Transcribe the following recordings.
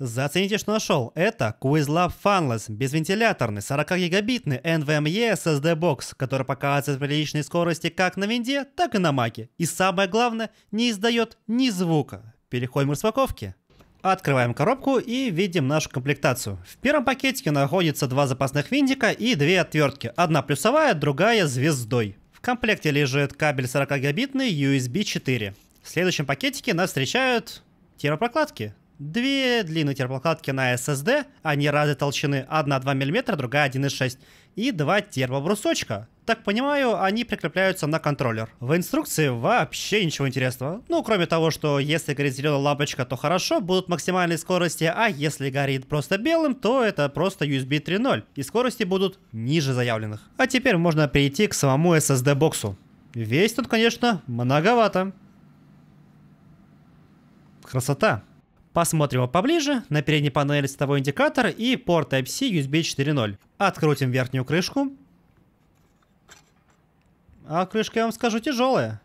Зацените, что нашел. Это QuizLab Funless, безвентиляторный, 40-гигабитный NVMe SSD бокс, который показывает приличной скорости как на винде, так и на маке. И самое главное, не издает ни звука. Переходим к распаковке. Открываем коробку и видим нашу комплектацию. В первом пакетике находится два запасных винтика и две отвертки. Одна плюсовая, другая звездой. В комплекте лежит кабель 40-гигабитный USB 4. В следующем пакетике нас встречают термопрокладки Две длины термоплакатки на SSD, они разной толщины одна 2 мм, другая 1,6 и два термобрусочка. Так понимаю, они прикрепляются на контроллер. В инструкции вообще ничего интересного. Ну, кроме того, что если горит зеленая лампочка, то хорошо, будут максимальные скорости, а если горит просто белым, то это просто USB 3.0, и скорости будут ниже заявленных. А теперь можно перейти к самому SSD-боксу. Весь тут, конечно, многовато. Красота. Посмотрим его поближе, на передней панели цветовой индикатор и порт Type-C USB 4.0. Открутим верхнюю крышку. А крышка, я вам скажу, тяжелая.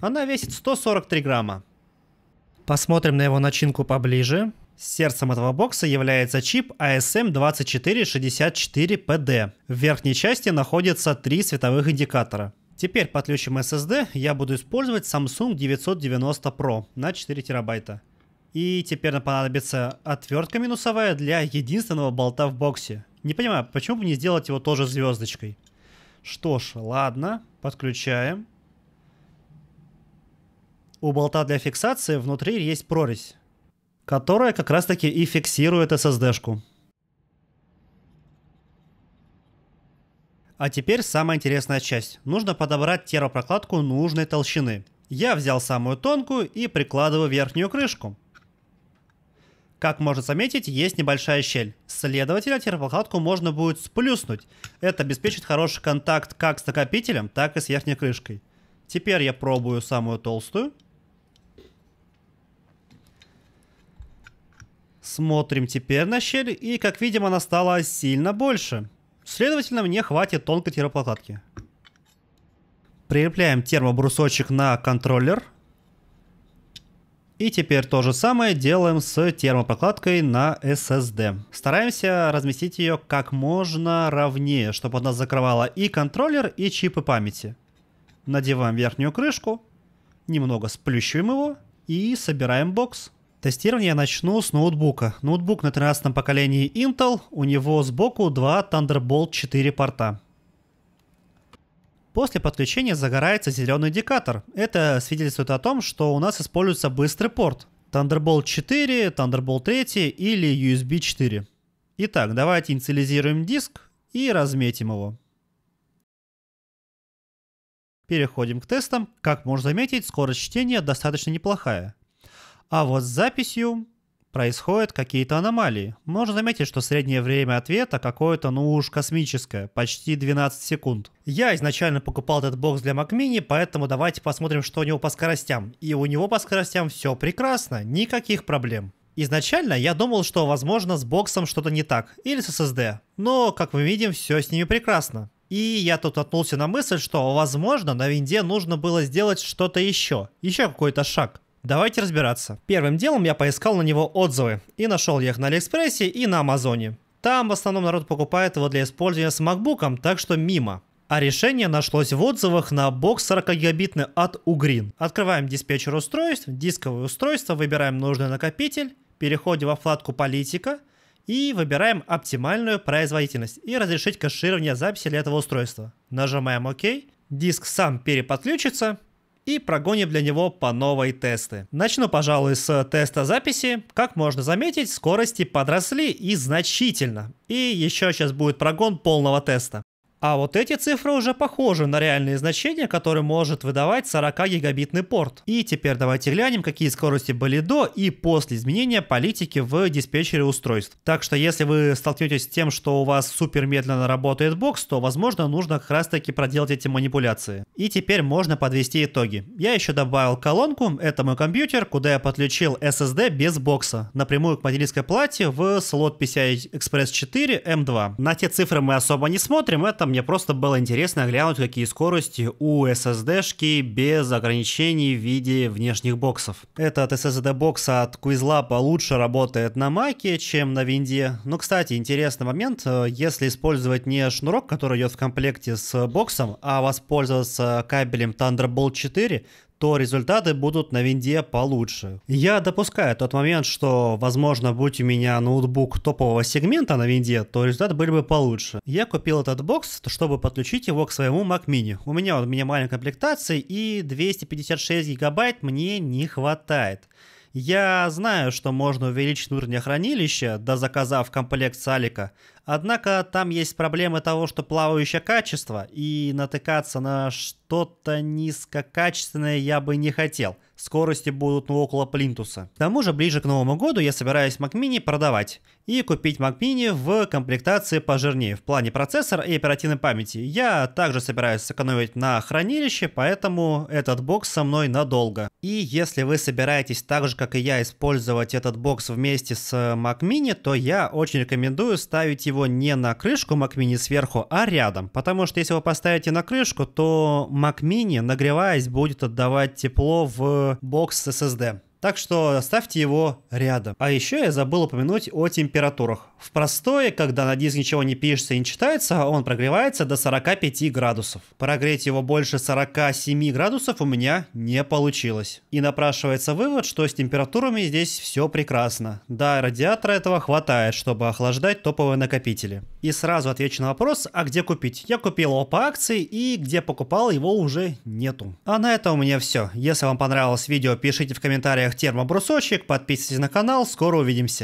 Она весит 143 грамма. Посмотрим на его начинку поближе. Сердцем этого бокса является чип ASM2464PD. А В верхней части находятся три световых индикатора. Теперь подключим SSD, я буду использовать Samsung 990 Pro на 4 терабайта. И теперь нам понадобится отвертка минусовая для единственного болта в боксе. Не понимаю, почему бы не сделать его тоже звездочкой? Что ж, ладно, подключаем. У болта для фиксации внутри есть прорезь, которая как раз таки и фиксирует SSD-шку. А теперь самая интересная часть. Нужно подобрать теропрокладку нужной толщины. Я взял самую тонкую и прикладываю верхнюю крышку. Как можно заметить, есть небольшая щель. Следовательно, термопластку можно будет сплюснуть. Это обеспечит хороший контакт как с накопителем, так и с верхней крышкой. Теперь я пробую самую толстую. Смотрим теперь на щель, и, как видим, она стала сильно больше. Следовательно, мне хватит тонкой термоплакатки. Прилепляем термобрусочек на контроллер. И теперь то же самое делаем с термопрокладкой на SSD. Стараемся разместить ее как можно ровнее, чтобы она закрывала и контроллер, и чипы памяти. Надеваем верхнюю крышку, немного сплющиваем его и собираем бокс. Тестирование я начну с ноутбука. Ноутбук на 13 поколении Intel, у него сбоку два Thunderbolt 4 порта. После подключения загорается зеленый индикатор. Это свидетельствует о том, что у нас используется быстрый порт. Thunderbolt 4, Thunderbolt 3 или USB 4. Итак, давайте инициализируем диск и разметим его. Переходим к тестам. Как можно заметить, скорость чтения достаточно неплохая. А вот с записью происходят какие-то аномалии. Можно заметить, что среднее время ответа какое-то, ну уж космическое, почти 12 секунд. Я изначально покупал этот бокс для Mac Mini, поэтому давайте посмотрим, что у него по скоростям. И у него по скоростям все прекрасно, никаких проблем. Изначально я думал, что возможно с боксом что-то не так, или с SSD, но, как мы видим, все с ними прекрасно. И я тут наткнулся на мысль, что, возможно, на винде нужно было сделать что-то еще, еще какой-то шаг. Давайте разбираться. Первым делом я поискал на него отзывы и нашел их на Алиэкспрессе и на Амазоне. Там в основном народ покупает его для использования с макбуком, так что мимо. А решение нашлось в отзывах на бокс 40-гигабитный от Ugreen. Открываем диспетчер устройств, дисковое устройство, выбираем нужный накопитель, переходим во вкладку «Политика», и выбираем оптимальную производительность и разрешить кэширование записи для этого устройства. Нажимаем ОК, диск сам переподключится и прогоним для него по новой тесты. Начну, пожалуй, с теста записи. Как можно заметить, скорости подросли и значительно. И еще сейчас будет прогон полного теста. А вот эти цифры уже похожи на реальные значения, которые может выдавать 40 гигабитный порт. И теперь давайте глянем, какие скорости были до и после изменения политики в диспетчере устройств. Так что если вы столкнетесь с тем, что у вас супер медленно работает бокс, то возможно нужно как раз таки проделать эти манипуляции. И теперь можно подвести итоги. Я еще добавил колонку, это мой компьютер, куда я подключил SSD без бокса, напрямую к материнской плате в слот PCI Express 4 M2. На те цифры мы особо не смотрим, это мне просто было интересно глянуть, какие скорости у SSD-шки без ограничений в виде внешних боксов. Этот ssd бокса от QuizLab лучше работает на Маке, чем на Винде. Но, кстати, интересный момент, если использовать не шнурок, который идет в комплекте с боксом, а воспользоваться кабелем Thunderbolt 4, то результаты будут на винде получше. Я допускаю тот момент, что, возможно, будь у меня ноутбук топового сегмента на винде, то результаты были бы получше. Я купил этот бокс, чтобы подключить его к своему Mac Mini. У меня он минимальной комплектации и 256 гигабайт мне не хватает. Я знаю, что можно увеличить уровень хранилища, да заказав комплект салика, однако там есть проблемы того, что плавающее качество, и натыкаться на что-то низкокачественное я бы не хотел – скорости будут ну, около плинтуса. К тому же ближе к Новому году я собираюсь Mac Mini продавать и купить Mac Mini в комплектации пожирнее. В плане процессора и оперативной памяти я также собираюсь сэкономить на хранилище, поэтому этот бокс со мной надолго. И если вы собираетесь так же, как и я, использовать этот бокс вместе с э, Mac Mini, то я очень рекомендую ставить его не на крышку Mac Mini сверху, а рядом. Потому что если вы поставите на крышку, то Mac Mini, нагреваясь, будет отдавать тепло в boks SSD. так что оставьте его рядом. А еще я забыл упомянуть о температурах. В простое, когда на диск ничего не пишется и не читается, он прогревается до 45 градусов. Прогреть его больше 47 градусов у меня не получилось. И напрашивается вывод, что с температурами здесь все прекрасно. Да, радиатора этого хватает, чтобы охлаждать топовые накопители. И сразу отвечу на вопрос, а где купить? Я купил его по акции и где покупал его уже нету. А на этом у меня все. Если вам понравилось видео, пишите в комментариях термобрусочек, подписывайтесь на канал, скоро увидимся.